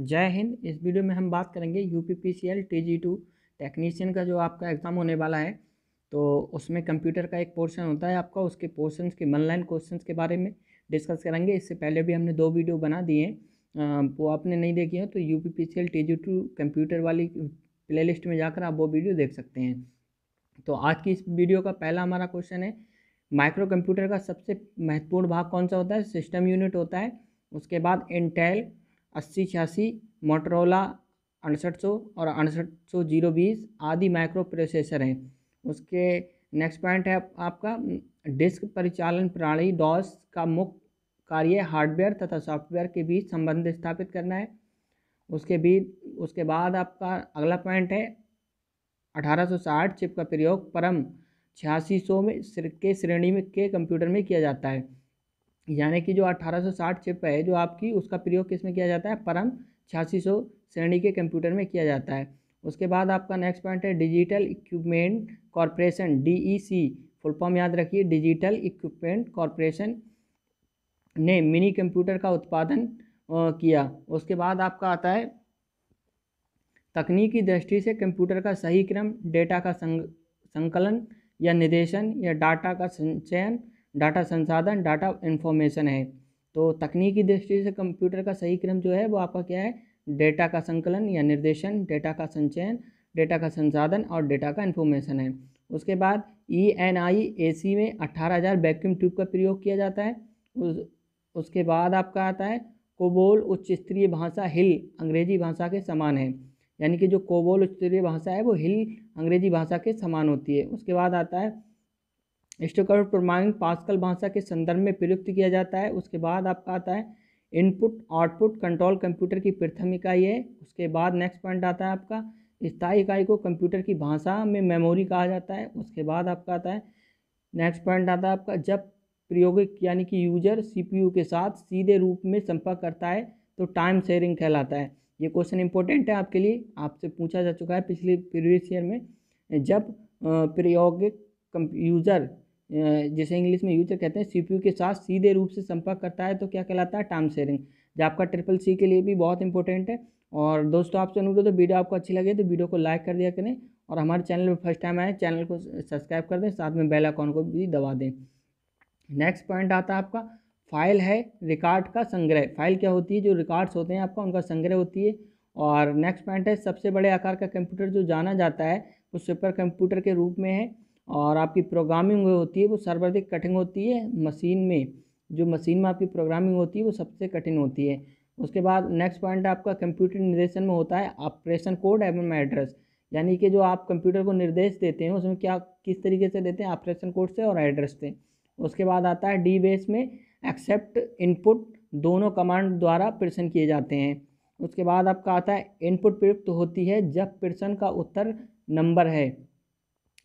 जय हिंद इस वीडियो में हम बात करेंगे U P P C L T G two technician का जो आपका एग्ज़ाम होने वाला है तो उसमें कंप्यूटर का एक पोर्शन होता है आपका उसके पोर्शन के मनलाइन क्वेश्चन के बारे में डिस्कस करेंगे इससे पहले भी हमने दो वीडियो बना दिए हैं वो आपने नहीं देखी है तो U P P C L T G two computer वाली लिस्ट में जाकर आप वो वीडियो देख सकते हैं तो आज की इस वीडियो का पहला हमारा क्वेश्चन है माइक्रो कंप्यूटर का सबसे महत्वपूर्ण भाग कौन सा होता है सिस्टम यूनिट होता है उसके बाद इंटेल अस्सी छियासी मोटरोला अड़सठ सौ और अड़सठ सौ जीरो बीस आदि माइक्रो प्रोसेसर हैं उसके नेक्स्ट पॉइंट है आपका डिस्क परिचालन प्रणाली डॉस का मुख्य कार्य हार्डवेयर तथा सॉफ्टवेयर के बीच संबंध स्थापित करना है उसके बीच उसके बाद आपका अगला पॉइंट है 1860 चिप का प्रयोग परम छियासी सौ में के श्रेणी में के कंप्यूटर में किया जाता है यानी कि जो 1860 चिप है जो आपकी उसका प्रयोग किस में किया जाता है परम छियासी श्रेणी के कंप्यूटर में किया जाता है उसके बाद आपका नेक्स्ट पॉइंट है digital equipment corporation DEC full form याद रखिए डिजिटल इक्विपमेंट कॉरपोरेशन ने मिनी कंप्यूटर का उत्पादन किया उसके बाद आपका आता है तकनीकी दृष्टि से कंप्यूटर का सही क्रम डेटा का संकलन या निदेशन या डाटा का संचयन डाटा संसाधन डाटा इन्फॉर्मेशन है तो तकनीकी दृष्टि से कंप्यूटर का सही क्रम जो है वो आपका क्या है डेटा का संकलन या निर्देशन डेटा का संचयन डेटा का संसाधन और डेटा का इन्फॉर्मेशन है उसके बाद ई एन आई ए सी में अट्ठारह हज़ार वैक्यूम ट्यूब का प्रयोग किया जाता है उस उसके बाद आपका आता है कोबोल उच्च स्तरीय भाषा हिल अंग्रेजी भाषा के समान है यानी कि जो कोबोल उच्च स्तरीय भाषा है वो हिल अंग्रेजी भाषा के समान होती है उसके बाद आता है स्टोक्राफ्ट प्रोग्रामिंग पास्कल भाषा के संदर्भ में प्रयुक्त किया जाता है उसके बाद आपका आता है इनपुट आउटपुट कंट्रोल कंप्यूटर की प्रथम इकाई है उसके बाद नेक्स्ट पॉइंट आता है आपका स्थायी इकाई को कंप्यूटर की भाषा में मेमोरी कहा जाता है उसके बाद आपका आता है नेक्स्ट पॉइंट आता है आपका जब प्रयोगिक यानी कि यूजर सीपीयू के साथ सीधे रूप में संपर्क करता है तो टाइम शेयरिंग कहलाता है ये क्वेश्चन इंपॉर्टेंट है आपके लिए आपसे पूछा जा चुका है पिछले प्रीवियस ईयर में जब प्रयोगिक यूज़र जिसे इंग्लिश में यूजर कहते हैं सीपीयू के साथ सीधे रूप से संपर्क करता है तो क्या कहलाता है टाइम शेयरिंग जो आपका ट्रिपल सी के लिए भी बहुत इंपॉर्टेंट है और दोस्तों आपसे अनुरोध है वीडियो आपको अच्छी लगे तो वीडियो को लाइक कर दिया करें और हमारे चैनल पर फर्स्ट टाइम आए चैनल को सब्सक्राइब कर दें साथ में बेल आइकॉन को भी दबा दें नेक्स्ट पॉइंट आता है आपका फाइल है रिकॉर्ड का संग्रह फाइल क्या होती है जो रिकॉर्ड्स होते हैं आपका उनका संग्रह होती है और नेक्स्ट पॉइंट है सबसे बड़े आकार का कंप्यूटर जो जाना जाता है वो सुपर कंप्यूटर के रूप में है और आपकी प्रोग्रामिंग होती है वो सर्वाधिक कठिन होती है मशीन में जो मशीन में आपकी प्रोग्रामिंग होती है वो सबसे कठिन होती है उसके बाद नेक्स्ट पॉइंट आपका कंप्यूटर निर्देशन में होता है ऑपरेशन कोड एवं एड्रेस यानी कि जो आप कंप्यूटर को निर्देश देते हैं उसमें क्या किस तरीके से देते हैं ऑपरेशन कोड से और एड्रेस से उसके बाद आता है डी बेस में एक्सेप्ट इनपुट दोनों कमांड द्वारा प्रश्न किए जाते हैं उसके बाद आपका आता है इनपुट प्रयुक्त होती है जब प्रश्न का उत्तर नंबर है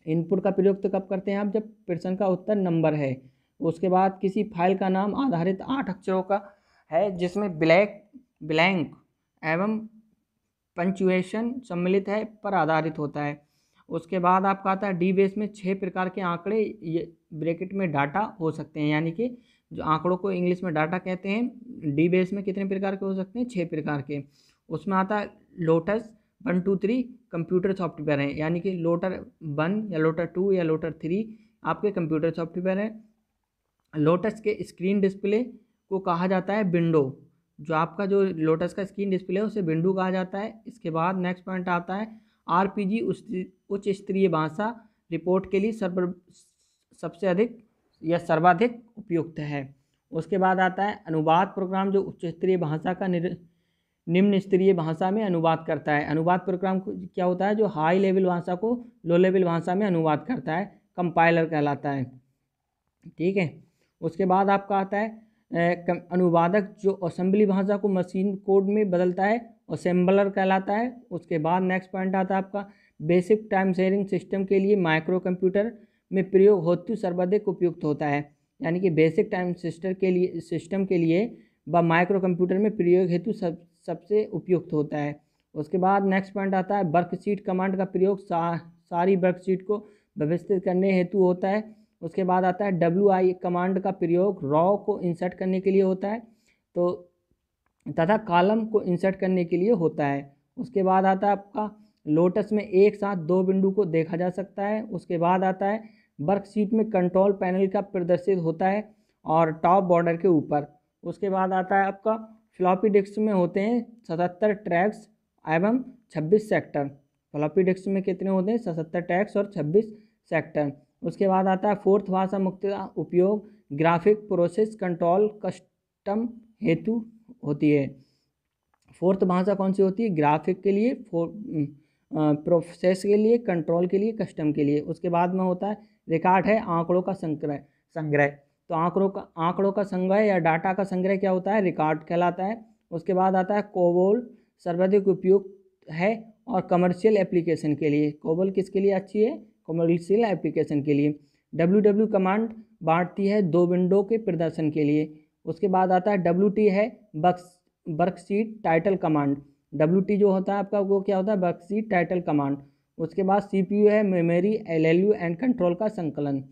इनपुट का प्रयोग तो कब करते हैं आप जब प्रश्न का उत्तर नंबर है उसके बाद किसी फाइल का नाम आधारित आठ अक्षरों का है जिसमें ब्लैक ब्लैंक एवं पंचुएशन सम्मिलित है पर आधारित होता है उसके बाद आपका आता है डी बेस में छः प्रकार के आंकड़े ये ब्रैकेट में डाटा हो सकते हैं यानी कि जो आंकड़ों को इंग्लिश में डाटा कहते हैं डी बेस में कितने प्रकार के हो सकते हैं छः प्रकार के उसमें आता है Lotus one two three computer software हैं यानी कि लोटर वन या लोटर टू या लोटर थ्री आपके कंप्यूटर सॉफ्टवेयर हैं लोटस के स्क्रीन डिस्प्ले को कहा जाता है विंडो जो आपका जो लोटस का स्क्रीन डिस्प्ले है उसे विंडो कहा जाता है इसके बाद नेक्स्ट पॉइंट आता है आरपीजी उच्च स्तरीय भाषा रिपोर्ट के लिए सर्व सबसे अधिक या सर्वाधिक उपयुक्त है उसके बाद आता है अनुवाद प्रोग्राम जो उच्च स्तरीय भाषा का निर निम्न स्तरीय भाषा में अनुवाद करता है अनुवाद प्रोग्राम क्या होता है जो हाई लेवल भाषा को लो लेवल भाषा में अनुवाद करता है कंपाइलर कहलाता है ठीक है उसके बाद आपका आता है अनुवादक जो असेंबली भाषा को मशीन कोड में बदलता है असेंबलर कहलाता है उसके बाद नेक्स्ट पॉइंट आता है आपका बेसिक टाइम शेयरिंग सिस्टम के लिए माइक्रो कंप्यूटर में प्रयोग हेतु सर्वाधिक उपयुक्त होता है यानी कि बेसिक टाइम सिस्टर के लिए सिस्टम के लिए व माइक्रो कंप्यूटर में प्रयोग हेतु सब सबसे उपयुक्त होता है उसके बाद नेक्स्ट पॉइंट आता है वर्कशीट कमांड का प्रयोग सा, सारी वर्कशीट को व्यवस्थित करने हेतु होता है उसके बाद आता है डब्ल्यू आई कमांड का प्रयोग रॉ को इंसर्ट करने के लिए होता है तो तथा कॉलम को इंसर्ट करने के लिए होता है उसके बाद आता है आपका लोटस में एक साथ दो बिंदु को देखा जा सकता है उसके बाद आता है वर्कशीट में कंट्रोल पैनल का प्रदर्शित होता है और टॉप बॉर्डर के ऊपर उसके बाद आता है आपका फ्लॉपी डिस्क में होते हैं सतहत्तर ट्रैक्स एवं छब्बीस सेक्टर फ्लॉपी डिस्क में कितने होते हैं सतहत्तर ट्रैक्स और छब्बीस सेक्टर उसके बाद आता है फोर्थ भाषा मुक्त उपयोग ग्राफिक प्रोसेस कंट्रोल कस्टम हेतु होती है फोर्थ भाषा कौन सी होती है ग्राफिक के लिए फोर प्रोसेस के लिए कंट्रोल के लिए कस्टम के लिए उसके बाद में होता है रिकॉर्ड है आंकड़ों का संग्रह संग्रह तो आंकड़ों का आंकड़ों का संग्रह या डाटा का संग्रह क्या होता है रिकॉर्ड कहलाता है उसके बाद आता है कोबोल सर्वाधिक उपयुक्त है और कमर्शियल एप्लीकेशन के लिए कोबोल किसके लिए अच्छी है कमर्शियल एप्लीकेशन के लिए डब्ल्यू डब्ल्यू कमांड बांटती है दो विंडो के प्रदर्शन के लिए उसके बाद आता है डब्ल्यू टी है works worksheet title command W T जो होता है आपका वो क्या होता है वर्कशीट टाइटल कमांड उसके बाद सी पी यू है memory L L U and control का संकलन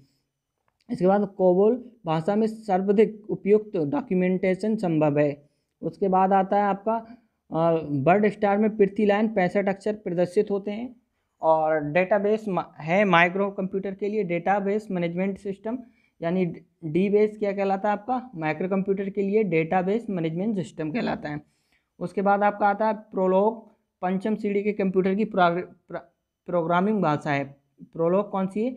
इसके बाद कोबोल भाषा में सर्वाधिक उपयुक्त डॉक्यूमेंटेशन संभव है उसके बाद आता है आपका बर्ड स्टार में पृथ्वी लाइन पैंसठ अक्षर प्रदर्शित होते हैं और डेटाबेस है माइक्रो कंप्यूटर के लिए डेटाबेस मैनेजमेंट सिस्टम यानी डी बेस क्या कहलाता है आपका माइक्रो कंप्यूटर के लिए डेटाबेस मैनेजमेंट सिस्टम कहलाता है उसके बाद आपका आता है प्रोलॉग पंचम सीढ़ी के कंप्यूटर की प्रोग्रामिंग भाषा है प्रोलॉग कौन सी है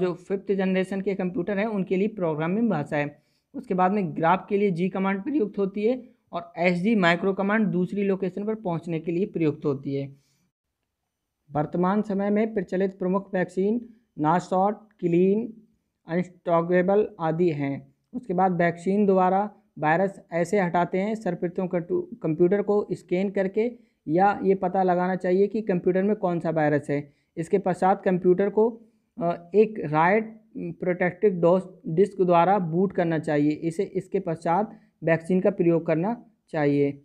जो फिफ्थ जनरेशन के कंप्यूटर हैं उनके लिए प्रोग्रामिंग भाषा है उसके बाद में ग्राफ के लिए जी कमांड प्रयुक्त होती है और एस माइक्रो कमांड दूसरी लोकेशन पर पहुँचने के लिए प्रयुक्त होती है वर्तमान समय में प्रचलित प्रमुख वैक्सीन नाशॉट क्लीन अनस्टॉकेबल आदि हैं उसके बाद वैक्सीन द्वारा वायरस ऐसे हटाते हैं सरपृतों कंप्यूटर को स्कैन करके या ये पता लगाना चाहिए कि कंप्यूटर में कौन सा वायरस है इसके पश्चात कंप्यूटर को एक राइट प्रोटेक्टिव डोज डिस्क द्वारा बूट करना चाहिए इसे इसके पश्चात वैक्सीन का प्रयोग करना चाहिए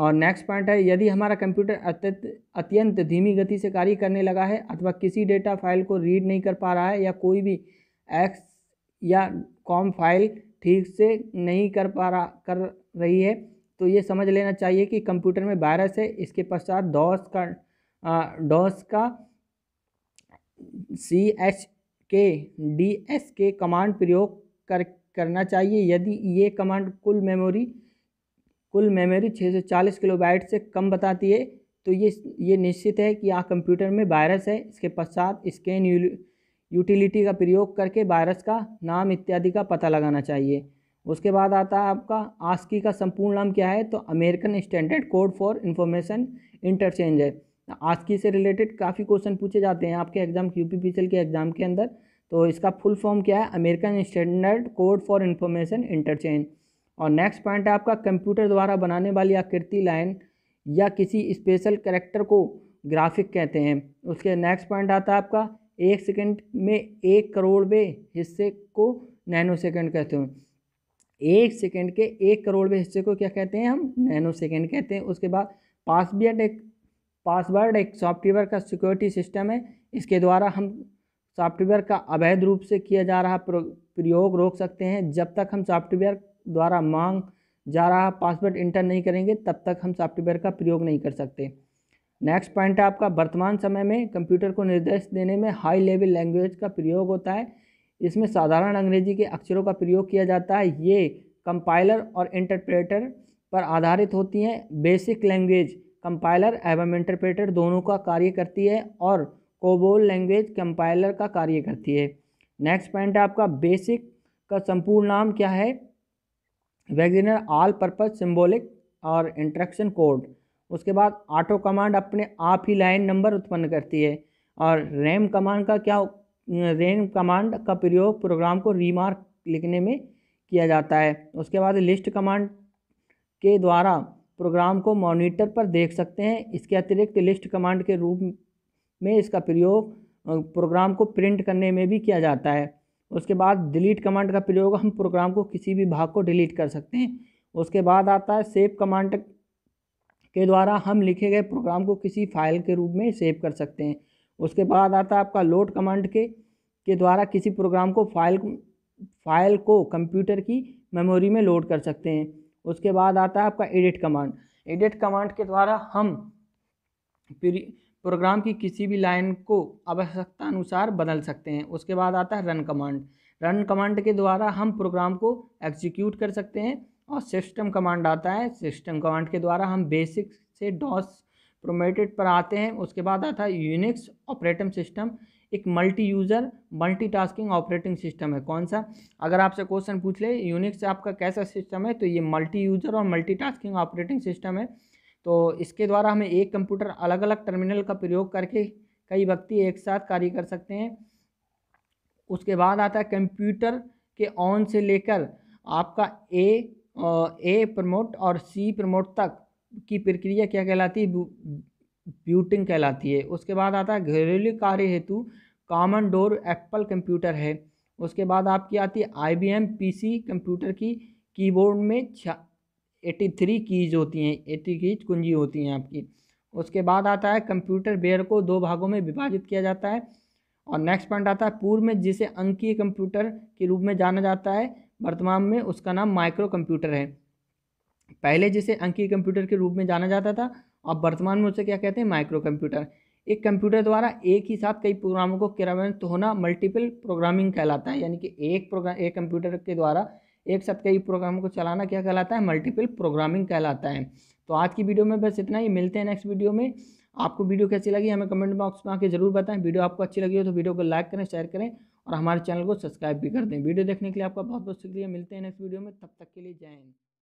और नेक्स्ट पॉइंट है यदि हमारा कंप्यूटर अत्यंत अत्यंत धीमी गति से कार्य करने लगा है अथवा किसी डेटा फाइल को रीड नहीं कर पा रहा है या कोई भी एक्स या कॉम फाइल ठीक से नहीं कर पा रहा कर रही है तो ये समझ लेना चाहिए कि कंप्यूटर में वायरस है इसके पश्चात डॉस का डॉस का C H K D S K command प्रयोग कर करना चाहिए यदि ये कमांड कुल मेमोरी कुल मेमोरी 640 किलोबाइट से कम बताती है तो ये ये निश्चित है कि यहाँ कंप्यूटर में वायरस है इसके पश्चात स्कैन यूटिलिटी का प्रयोग करके वायरस का नाम इत्यादि का पता लगाना चाहिए उसके बाद आता है आपका आस्की का संपूर्ण नाम क्या है तो American standard code for information interchange है की से रिलेटेड काफ़ी क्वेश्चन पूछे जाते हैं आपके एग्जाम यू पी के एग्ज़ाम के अंदर तो इसका फुल फॉर्म क्या है American standard code for information interchange और नेक्स्ट पॉइंट है आपका कंप्यूटर द्वारा बनाने वाली आकृति लाइन या किसी स्पेशल करेक्टर को ग्राफिक कहते हैं उसके नेक्स्ट पॉइंट आता है आपका एक सेकेंड में एक करोड़वें हिस्से को नैनो सेकेंड कहते हैं एक सेकेंड के एक करोड़वें हिस्से को क्या कहते हैं हम नैनो सेकेंड कहते हैं उसके बाद पास भी एक पासवर्ड एक सॉफ्टवेयर का सिक्योरिटी सिस्टम है इसके द्वारा हम सॉफ्टवेयर का अवैध रूप से किया जा रहा प्रयोग रोक सकते हैं जब तक हम सॉफ्टवेयर द्वारा मांग जा रहा पासवर्ड इंटर नहीं करेंगे तब तक हम सॉफ्टवेयर का प्रयोग नहीं कर सकते नेक्स्ट पॉइंट है आपका वर्तमान समय में कंप्यूटर को निर्देश देने में हाई लेवल लैंग्वेज का प्रयोग होता है इसमें साधारण अंग्रेजी के अक्षरों का प्रयोग किया जाता है ये कंपाइलर और इंटरप्रेटर पर आधारित होती हैं बेसिक लैंग्वेज कंपाइलर एवं इंटरप्रेटर दोनों का कार्य करती है और कोबोल लैंग्वेज कंपाइलर का कार्य करती है नेक्स्ट पॉइंट है आपका बेसिक का संपूर्ण नाम क्या है वैगजीनर ऑल पर्पज़ सिम्बोलिक और इंट्रक्शन कोड उसके बाद ऑटो कमांड अपने आप ही लाइन नंबर उत्पन्न करती है और रैम कमांड का क्या रैम कमांड का प्रयोग प्रोग्राम को रीमार्क लिखने में किया जाता है उसके बाद लिस्ट कमांड के द्वारा प्रोग्राम को मॉनिटर पर देख सकते हैं इसके अतिरिक्त लिस्ट कमांड के रूप में इसका प्रयोग प्रोग्राम को प्रिंट करने में भी किया जाता है उसके बाद डिलीट कमांड का प्रयोग हम प्रोग्राम को किसी भी भाग को डिलीट कर सकते हैं उसके बाद आता है सेव कमांड के द्वारा हम लिखे गए प्रोग्राम को किसी फाइल के रूप में सेव कर सकते हैं उसके बाद आता है आपका लोड कमांड के के द्वारा किसी प्रोग्राम को फाइल फाइल को कंप्यूटर की मेमोरी में लोड कर सकते हैं उसके बाद आता है आपका एडिट कमांड एडिट कमांड के द्वारा हम प्रोग्राम की किसी भी लाइन को आवश्यकता अनुसार बदल सकते हैं उसके बाद आता है रन कमांड रन कमांड के द्वारा हम प्रोग्राम को एग्जीक्यूट कर सकते हैं और सिस्टम कमांड आता है सिस्टम कमांड के द्वारा हम बेसिक से डॉस प्रोमेटेड पर आते हैं उसके बाद आता है यूनिक्स ऑपरेटिंग सिस्टम एक multi user multitasking operating system है कौन सा अगर आपसे क्वेश्चन पूछ ले यूनिक्स आपका कैसा सिस्टम है तो ये मल्टी यूज़र और मल्टीटास्किंग ऑपरेटिंग सिस्टम है तो इसके द्वारा हमें एक कंप्यूटर अलग अलग टर्मिनल का प्रयोग करके कई व्यक्ति एक साथ कार्य कर सकते हैं उसके बाद आता है कंप्यूटर के ऑन से लेकर आपका ए ए प्रमोट और सी प्रमोट तक की प्रक्रिया क्या कहलाती है ब्यूटिंग कहलाती है उसके बाद आता है घरेलू कार्य हेतु कॉमन डोर एप्पल कंप्यूटर है उसके बाद आपकी आती है I B M P C computer की कीबोर्ड में छा एटी थ्री कीज होती हैं एटी कीज कुंजी होती हैं आपकी उसके बाद आता है कंप्यूटर बेयर को दो भागों में विभाजित किया जाता है और नेक्स्ट पॉइंट आता है पूर्व में जिसे अंकीय कंप्यूटर के रूप में जाना जाता है वर्तमान में उसका नाम माइक्रो कंप्यूटर है पहले जिसे अंकीय कंप्यूटर के रूप में जाना जाता था और वर्तमान में उसे क्या कहते हैं माइक्रो कंप्यूटर एक कंप्यूटर द्वारा एक ही साथ कई प्रोग्रामों को क्रियान्वित तो होना मल्टीपल प्रोग्रामिंग कहलाता है यानी कि एक प्रोग्राम एक कंप्यूटर के द्वारा एक साथ कई प्रोग्रामों को चलाना क्या कहलाता है मल्टीपल प्रोग्रामिंग कहलाता है तो आज की वीडियो में बस इतना ही मिलते हैं नेक्स्ट वीडियो में आपको वीडियो कैसी लगी हमें कमेंट बॉक्स में आके जरूर बताएं वीडियो आपको अच्छी लगी हो तो वीडियो को लाइक करें शेयर करें और हमारे चैनल को सब्सक्राइब भी कर दें वीडियो देखने के लिए आपका बहुत बहुत शुक्रिया मिलते हैं नेक्स्ट वीडियो में तब तक के लिए जय हिंद